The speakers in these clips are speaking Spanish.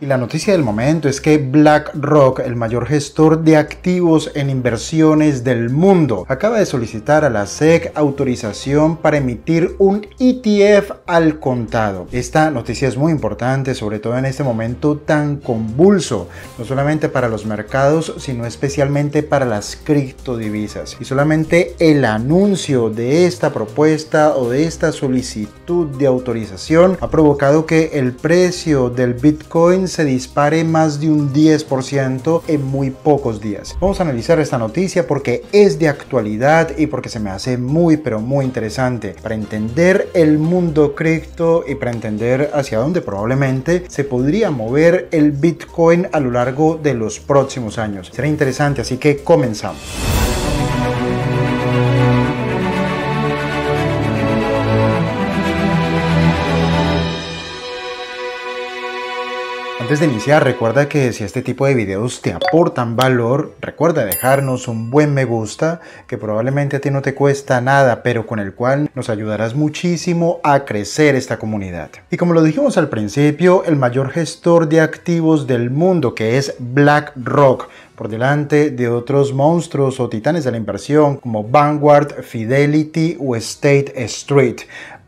Y la noticia del momento es que BlackRock, el mayor gestor de activos en inversiones del mundo, acaba de solicitar a la SEC autorización para emitir un ETF al contado. Esta noticia es muy importante, sobre todo en este momento tan convulso, no solamente para los mercados, sino especialmente para las criptodivisas. Y solamente el anuncio de esta propuesta o de esta solicitud de autorización ha provocado que el precio del Bitcoin se dispare más de un 10% en muy pocos días. Vamos a analizar esta noticia porque es de actualidad y porque se me hace muy pero muy interesante para entender el mundo cripto y para entender hacia dónde probablemente se podría mover el Bitcoin a lo largo de los próximos años. Será interesante, así que comenzamos. Antes de iniciar, recuerda que si este tipo de videos te aportan valor, recuerda dejarnos un buen me gusta, que probablemente a ti no te cuesta nada, pero con el cual nos ayudarás muchísimo a crecer esta comunidad. Y como lo dijimos al principio, el mayor gestor de activos del mundo, que es BlackRock, por delante de otros monstruos o titanes de la inversión como Vanguard, Fidelity o State Street.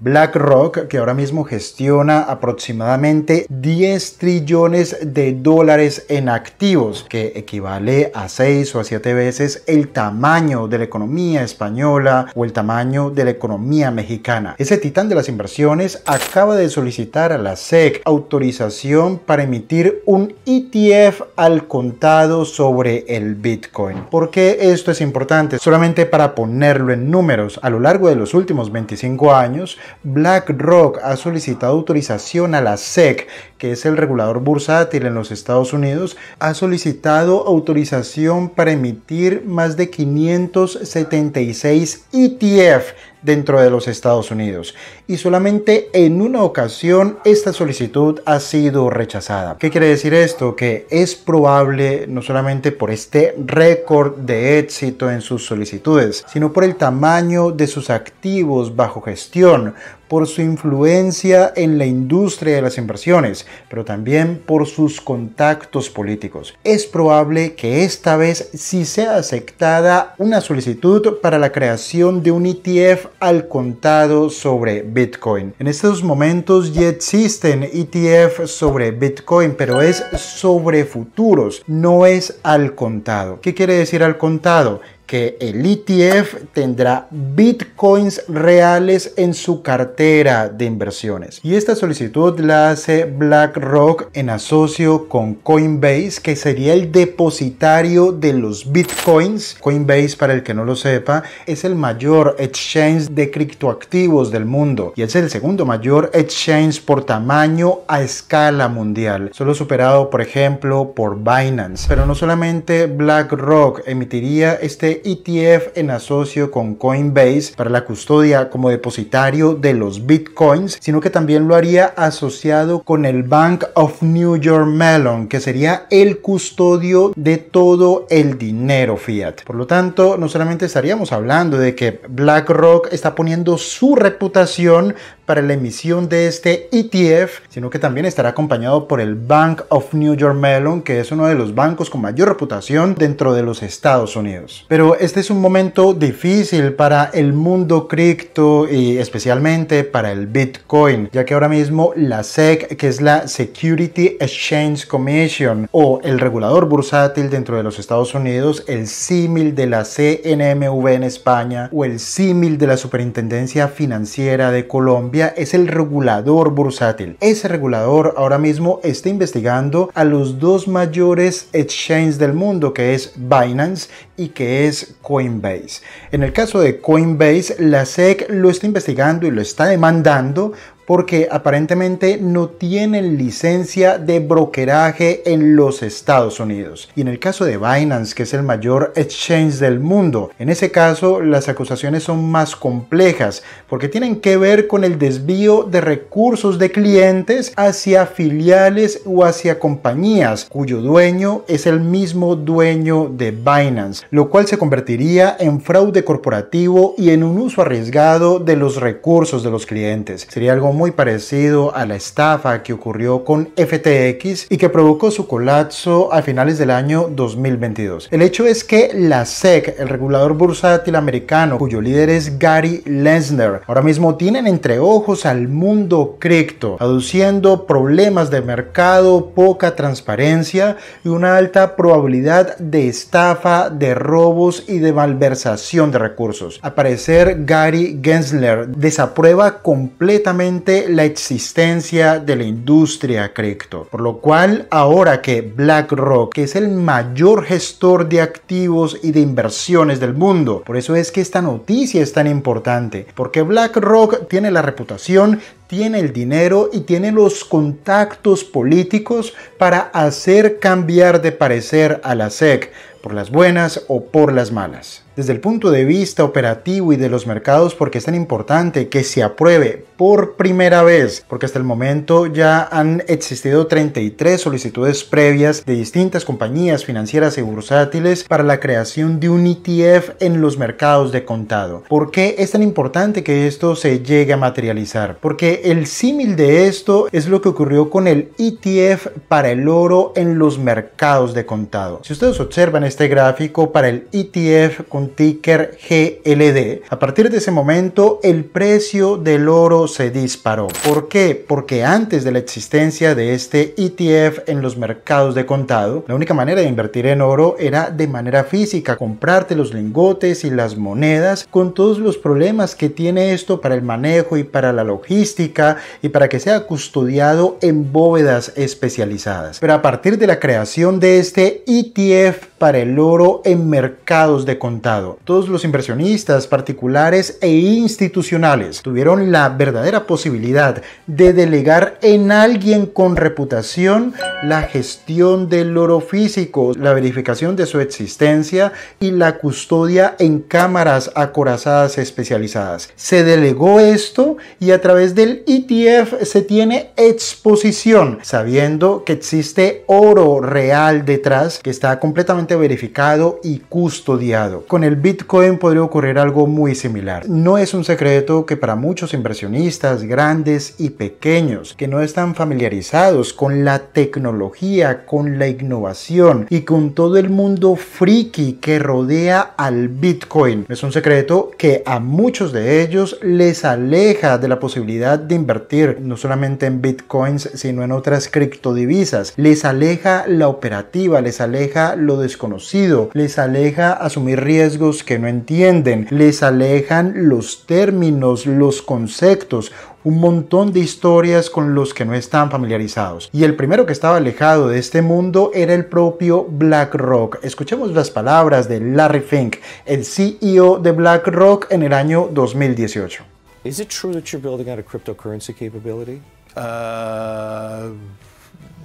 BlackRock, que ahora mismo gestiona aproximadamente 10 trillones de dólares en activos, que equivale a 6 o a 7 veces el tamaño de la economía española o el tamaño de la economía mexicana. Ese titán de las inversiones acaba de solicitar a la SEC autorización para emitir un ETF al contado sobre el Bitcoin. ¿Por qué esto es importante? Solamente para ponerlo en números, a lo largo de los últimos 25 años, BlackRock ha solicitado autorización a la SEC, que es el regulador bursátil en los Estados Unidos, ha solicitado autorización para emitir más de 576 ETF dentro de los Estados Unidos y solamente en una ocasión esta solicitud ha sido rechazada. ¿Qué quiere decir esto? Que es probable no solamente por este récord de éxito en sus solicitudes, sino por el tamaño de sus activos bajo gestión, por su influencia en la industria de las inversiones, pero también por sus contactos políticos. Es probable que esta vez sí sea aceptada una solicitud para la creación de un ETF al contado sobre Bitcoin. En estos momentos ya existen ETF sobre Bitcoin, pero es sobre futuros, no es al contado. ¿Qué quiere decir al contado? que el ETF tendrá bitcoins reales en su cartera de inversiones. Y esta solicitud la hace BlackRock en asocio con Coinbase, que sería el depositario de los bitcoins. Coinbase, para el que no lo sepa, es el mayor exchange de criptoactivos del mundo y es el segundo mayor exchange por tamaño a escala mundial, solo superado, por ejemplo, por Binance. Pero no solamente BlackRock emitiría este ETF en asocio con Coinbase para la custodia como depositario de los bitcoins, sino que también lo haría asociado con el Bank of New York Mellon, que sería el custodio de todo el dinero fiat. Por lo tanto, no solamente estaríamos hablando de que BlackRock está poniendo su reputación para la emisión de este ETF, sino que también estará acompañado por el Bank of New York Mellon, que es uno de los bancos con mayor reputación dentro de los Estados Unidos. Pero este es un momento difícil para el mundo cripto y especialmente para el Bitcoin, ya que ahora mismo la SEC, que es la Security Exchange Commission o el regulador bursátil dentro de los Estados Unidos, el símil de la CNMV en España o el símil de la Superintendencia Financiera de Colombia, es el regulador bursátil. Ese regulador ahora mismo está investigando a los dos mayores exchanges del mundo, que es Binance y que es Coinbase. En el caso de Coinbase, la SEC lo está investigando y lo está demandando porque aparentemente no tienen licencia de brokeraje en los Estados Unidos. Y en el caso de Binance, que es el mayor exchange del mundo, en ese caso las acusaciones son más complejas porque tienen que ver con el desvío de recursos de clientes hacia filiales o hacia compañías cuyo dueño es el mismo dueño de Binance, lo cual se convertiría en fraude corporativo y en un uso arriesgado de los recursos de los clientes. Sería algo muy muy parecido a la estafa que ocurrió con FTX y que provocó su colapso a finales del año 2022. El hecho es que la SEC, el regulador bursátil americano, cuyo líder es Gary Lesner, ahora mismo tienen entre ojos al mundo cripto, aduciendo problemas de mercado, poca transparencia y una alta probabilidad de estafa, de robos y de malversación de recursos. Al parecer, Gary Gensler desaprueba completamente la existencia de la industria cripto. Por lo cual, ahora que BlackRock, que es el mayor gestor de activos y de inversiones del mundo, por eso es que esta noticia es tan importante, porque BlackRock tiene la reputación, tiene el dinero y tiene los contactos políticos para hacer cambiar de parecer a la SEC, por las buenas o por las malas. Desde el punto de vista operativo y de los mercados, porque es tan importante que se apruebe por primera vez, porque hasta el momento ya han existido 33 solicitudes previas de distintas compañías financieras y bursátiles para la creación de un ETF en los mercados de contado. ¿Por qué es tan importante que esto se llegue a materializar? Porque el símil de esto es lo que ocurrió con el ETF para el oro en los mercados de contado. Si ustedes observan este gráfico para el ETF ticker GLD. A partir de ese momento, el precio del oro se disparó. ¿Por qué? Porque antes de la existencia de este ETF en los mercados de contado, la única manera de invertir en oro era de manera física, comprarte los lingotes y las monedas con todos los problemas que tiene esto para el manejo y para la logística y para que sea custodiado en bóvedas especializadas. Pero a partir de la creación de este ETF para el oro en mercados de contado, todos los inversionistas particulares e institucionales tuvieron la verdadera posibilidad de delegar en alguien con reputación la gestión del oro físico, la verificación de su existencia y la custodia en cámaras acorazadas especializadas. Se delegó esto y a través del ETF se tiene exposición, sabiendo que existe oro real detrás que está completamente verificado y custodiado el Bitcoin podría ocurrir algo muy similar. No es un secreto que para muchos inversionistas grandes y pequeños que no están familiarizados con la tecnología, con la innovación y con todo el mundo friki que rodea al Bitcoin, es un secreto que a muchos de ellos les aleja de la posibilidad de invertir no solamente en Bitcoins sino en otras criptodivisas. Les aleja la operativa, les aleja lo desconocido, les aleja asumir riesgos que no entienden, les alejan los términos, los conceptos, un montón de historias con los que no están familiarizados. Y el primero que estaba alejado de este mundo era el propio BlackRock. Escuchemos las palabras de Larry Fink, el CEO de BlackRock en el año 2018. Is it true that you're building out a cryptocurrency capability? Uh...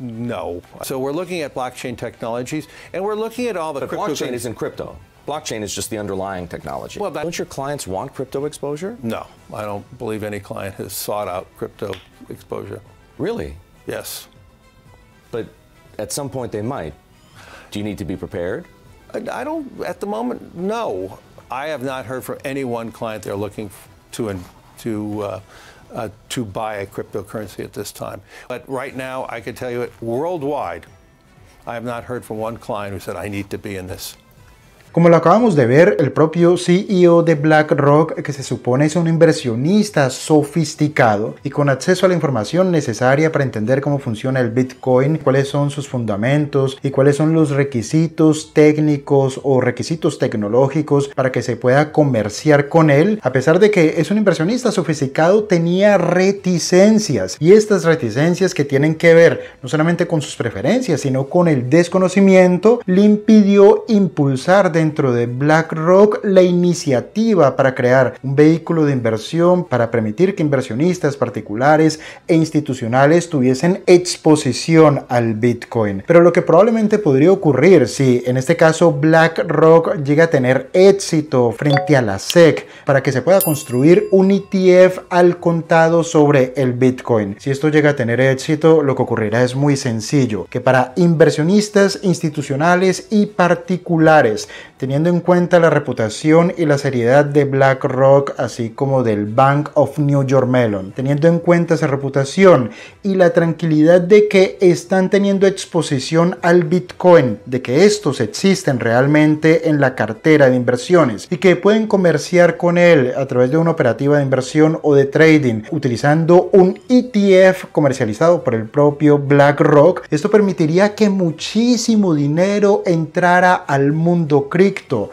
no. So we're looking at blockchain technologies, and we're looking at all the but blockchain in crypto. Blockchain is just the underlying technology. Well, don't your clients want crypto exposure? No, I don't believe any client has sought out crypto exposure. Really? Yes. But at some point they might. Do you need to be prepared? I don't, at the moment, no. I have not heard from any one client they're looking to, to, uh, uh, to buy a cryptocurrency at this time. But right now, I can tell you it worldwide, I have not heard from one client who said, I need to be in this. Como lo acabamos de ver, el propio CEO de BlackRock, que se supone es un inversionista sofisticado y con acceso a la información necesaria para entender cómo funciona el Bitcoin, cuáles son sus fundamentos y cuáles son los requisitos técnicos o requisitos tecnológicos para que se pueda comerciar con él, a pesar de que es un inversionista sofisticado, tenía reticencias y estas reticencias que tienen que ver no solamente con sus preferencias, sino con el desconocimiento, le impidió impulsar de dentro de BlackRock la iniciativa para crear un vehículo de inversión para permitir que inversionistas particulares e institucionales tuviesen exposición al Bitcoin. Pero lo que probablemente podría ocurrir si en este caso BlackRock llega a tener éxito frente a la SEC para que se pueda construir un ETF al contado sobre el Bitcoin. Si esto llega a tener éxito, lo que ocurrirá es muy sencillo, que para inversionistas institucionales y particulares Teniendo en cuenta la reputación y la seriedad de BlackRock, así como del Bank of New York Mellon, teniendo en cuenta esa reputación y la tranquilidad de que están teniendo exposición al Bitcoin, de que estos existen realmente en la cartera de inversiones y que pueden comerciar con él a través de una operativa de inversión o de trading utilizando un ETF comercializado por el propio BlackRock, esto permitiría que muchísimo dinero entrara al mundo cripto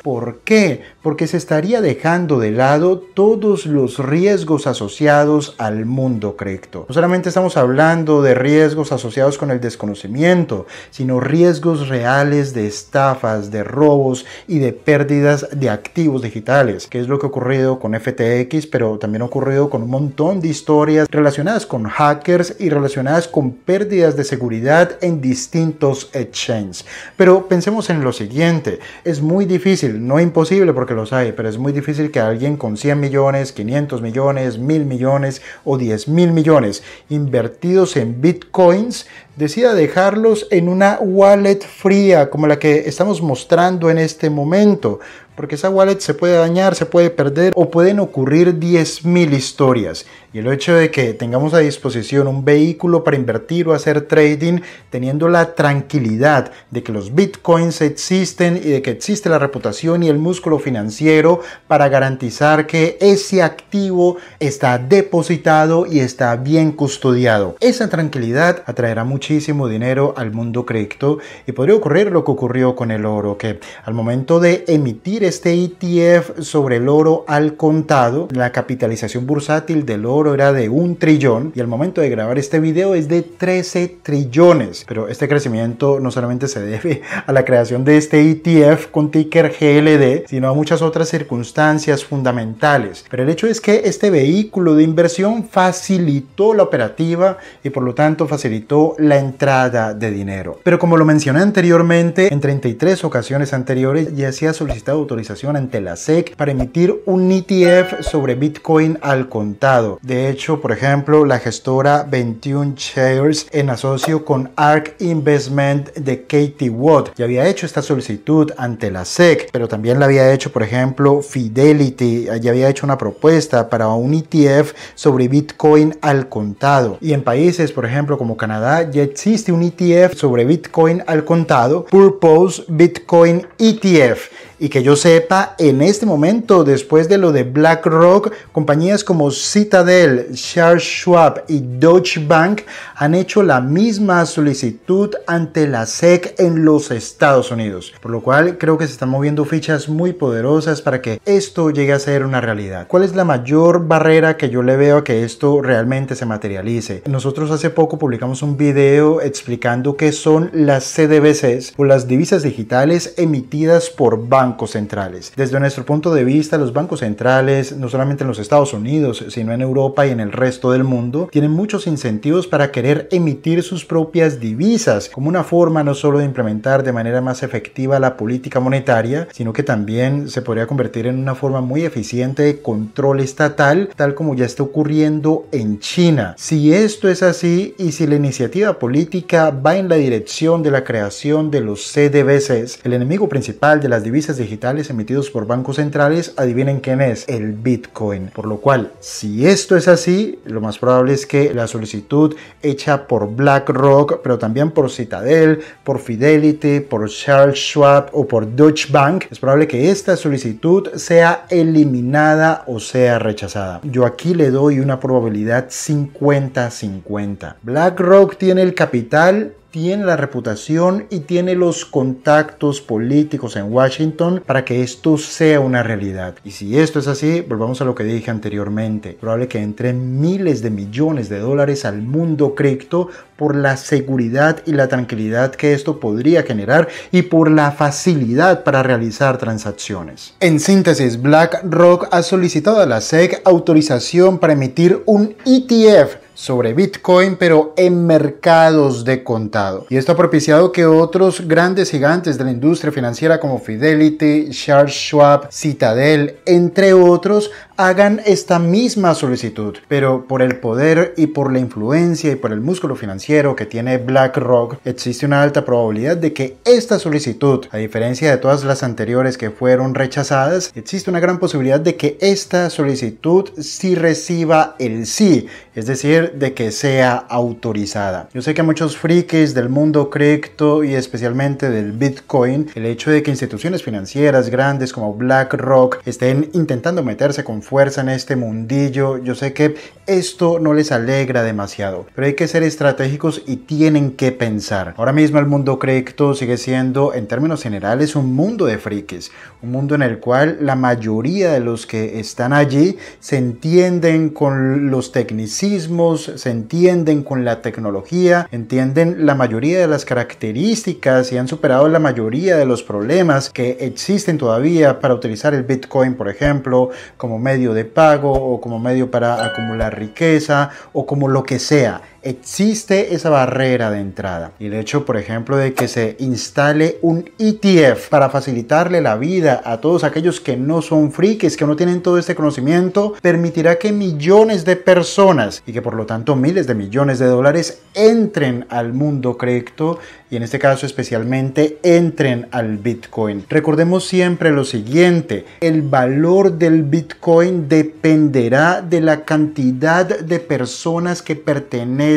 ¿Por qué? Porque se estaría dejando de lado todos los riesgos asociados al mundo cripto. No solamente estamos hablando de riesgos asociados con el desconocimiento, sino riesgos reales de estafas, de robos y de pérdidas de activos digitales, que es lo que ha ocurrido con FTX, pero también ha ocurrido con un montón de historias relacionadas con hackers y relacionadas con pérdidas de seguridad en distintos exchanges. Pero pensemos en lo siguiente, es muy difícil, no imposible porque los hay, pero es muy difícil que alguien con 100 millones, 500 millones, 1000 millones o 10 mil millones invertidos en bitcoins decida dejarlos en una wallet fría como la que estamos mostrando en este momento, porque esa wallet se puede dañar, se puede perder o pueden ocurrir 10 mil historias y el hecho de que tengamos a disposición un vehículo para invertir o hacer trading, teniendo la tranquilidad de que los bitcoins existen y de que existe la reputación y el músculo financiero para garantizar que ese activo está depositado y está bien custodiado. Esa tranquilidad atraerá muchísimo dinero al mundo cripto y podría ocurrir lo que ocurrió con el oro, que al momento de emitir este ETF sobre el oro al contado, la capitalización bursátil del oro era de un trillón y al momento de grabar este video es de 13 trillones. Pero este crecimiento no solamente se debe a la creación de este ETF con ticker GLD, sino a muchas otras circunstancias fundamentales. Pero el hecho es que este vehículo de inversión facilitó la operativa y por lo tanto facilitó la entrada de dinero. Pero como lo mencioné anteriormente, en 33 ocasiones anteriores ya se ha solicitado autorización ante la SEC para emitir un ETF sobre Bitcoin al contado. De hecho, por ejemplo, la gestora 21 Shares en asocio con ARC Investment de Katie Watt ya había hecho esta solicitud ante la SEC, pero también la había hecho, por ejemplo, Fidelity, ya había hecho una propuesta para un ETF sobre Bitcoin al contado. Y en países, por ejemplo, como Canadá, ya existe un ETF sobre Bitcoin al contado, Purpose Bitcoin ETF y que yo sepa, en este momento, después de lo de BlackRock, compañías como Citadel, Charles Schwab y Deutsche Bank han hecho la misma solicitud ante la SEC en los Estados Unidos. Por lo cual creo que se están moviendo fichas muy poderosas para que esto llegue a ser una realidad. ¿Cuál es la mayor barrera que yo le veo a que esto realmente se materialice? Nosotros hace poco publicamos un video explicando qué son las CDBCs o las divisas digitales emitidas por bancos bancos centrales. Desde nuestro punto de vista, los bancos centrales, no solamente en los Estados Unidos, sino en Europa y en el resto del mundo, tienen muchos incentivos para querer emitir sus propias divisas como una forma no solo de implementar de manera más efectiva la política monetaria, sino que también se podría convertir en una forma muy eficiente de control estatal, tal como ya está ocurriendo en China. Si esto es así y si la iniciativa política va en la dirección de la creación de los CDBCs, el enemigo principal de las divisas digitales emitidos por bancos centrales, adivinen quién es, el Bitcoin. Por lo cual, si esto es así, lo más probable es que la solicitud hecha por BlackRock, pero también por Citadel, por Fidelity, por Charles Schwab o por Deutsche Bank, es probable que esta solicitud sea eliminada o sea rechazada. Yo aquí le doy una probabilidad 50-50. BlackRock tiene el capital tiene la reputación y tiene los contactos políticos en Washington para que esto sea una realidad. Y si esto es así, volvamos a lo que dije anteriormente. Probable que entren miles de millones de dólares al mundo cripto por la seguridad y la tranquilidad que esto podría generar y por la facilidad para realizar transacciones. En síntesis, BlackRock ha solicitado a la SEC autorización para emitir un ETF sobre Bitcoin, pero en mercados de contado. Y esto ha propiciado que otros grandes gigantes de la industria financiera como Fidelity, Charles Schwab, Citadel, entre otros, hagan esta misma solicitud, pero por el poder y por la influencia y por el músculo financiero que tiene BlackRock, existe una alta probabilidad de que esta solicitud, a diferencia de todas las anteriores que fueron rechazadas, existe una gran posibilidad de que esta solicitud sí reciba el sí, es decir, de que sea autorizada. Yo sé que muchos frikis del mundo cripto y especialmente del Bitcoin, el hecho de que instituciones financieras grandes como BlackRock estén intentando meterse con fuerza en este mundillo. Yo sé que esto no les alegra demasiado, pero hay que ser estratégicos y tienen que pensar. Ahora mismo el mundo cripto sigue siendo, en términos generales, un mundo de frikis, un mundo en el cual la mayoría de los que están allí se entienden con los tecnicismos, se entienden con la tecnología, entienden la mayoría de las características y han superado la mayoría de los problemas que existen todavía para utilizar el Bitcoin, por ejemplo, como medio de pago o como medio para acumular riqueza o como lo que sea existe esa barrera de entrada. Y el hecho, por ejemplo, de que se instale un ETF para facilitarle la vida a todos aquellos que no son frikis, que no tienen todo este conocimiento, permitirá que millones de personas y que por lo tanto miles de millones de dólares entren al mundo cripto y en este caso especialmente entren al Bitcoin. Recordemos siempre lo siguiente, el valor del Bitcoin dependerá de la cantidad de personas que pertenecen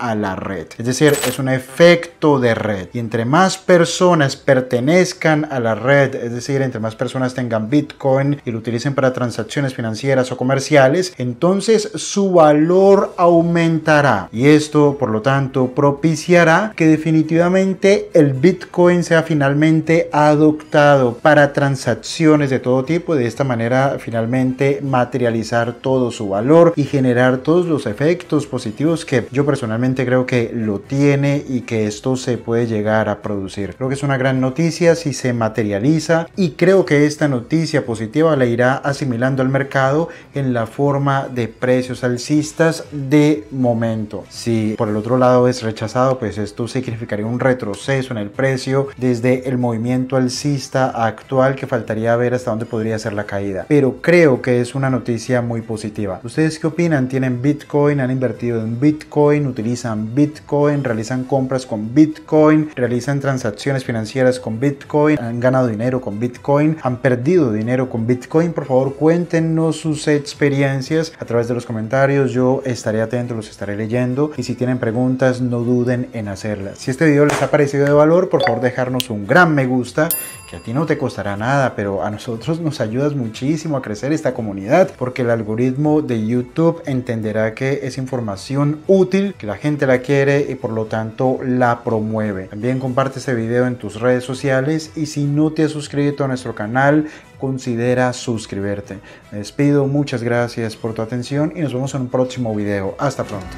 a la red. Es decir, es un efecto de red. Y entre más personas pertenezcan a la red, es decir, entre más personas tengan Bitcoin y lo utilicen para transacciones financieras o comerciales, entonces su valor aumentará. Y esto, por lo tanto, propiciará que definitivamente el Bitcoin sea finalmente adoptado para transacciones de todo tipo. De esta manera, finalmente materializar todo su valor y generar todos los efectos positivos que yo personalmente creo que lo tiene y que esto se puede llegar a producir. Creo que es una gran noticia si se materializa y creo que esta noticia positiva la irá asimilando al mercado en la forma de precios alcistas de momento. Si por el otro lado es rechazado, pues esto significaría un retroceso en el precio desde el movimiento alcista actual que faltaría ver hasta dónde podría ser la caída. Pero creo que es una noticia muy positiva. ¿Ustedes qué opinan? ¿Tienen Bitcoin? ¿Han invertido en Bitcoin? utilizan Bitcoin, realizan compras con Bitcoin, realizan transacciones financieras con Bitcoin, han ganado dinero con Bitcoin, han perdido dinero con Bitcoin. Por favor, cuéntenos sus experiencias a través de los comentarios. Yo estaré atento, los estaré leyendo. Y si tienen preguntas, no duden en hacerlas. Si este video les ha parecido de valor, por favor, dejarnos un gran me gusta, que a ti no te costará nada, pero a nosotros nos ayudas muchísimo a crecer esta comunidad, porque el algoritmo de YouTube entenderá que es información útil que la gente la quiere y por lo tanto la promueve. También comparte este video en tus redes sociales y si no te has suscrito a nuestro canal, considera suscribirte. Me despido, muchas gracias por tu atención y nos vemos en un próximo video. Hasta pronto.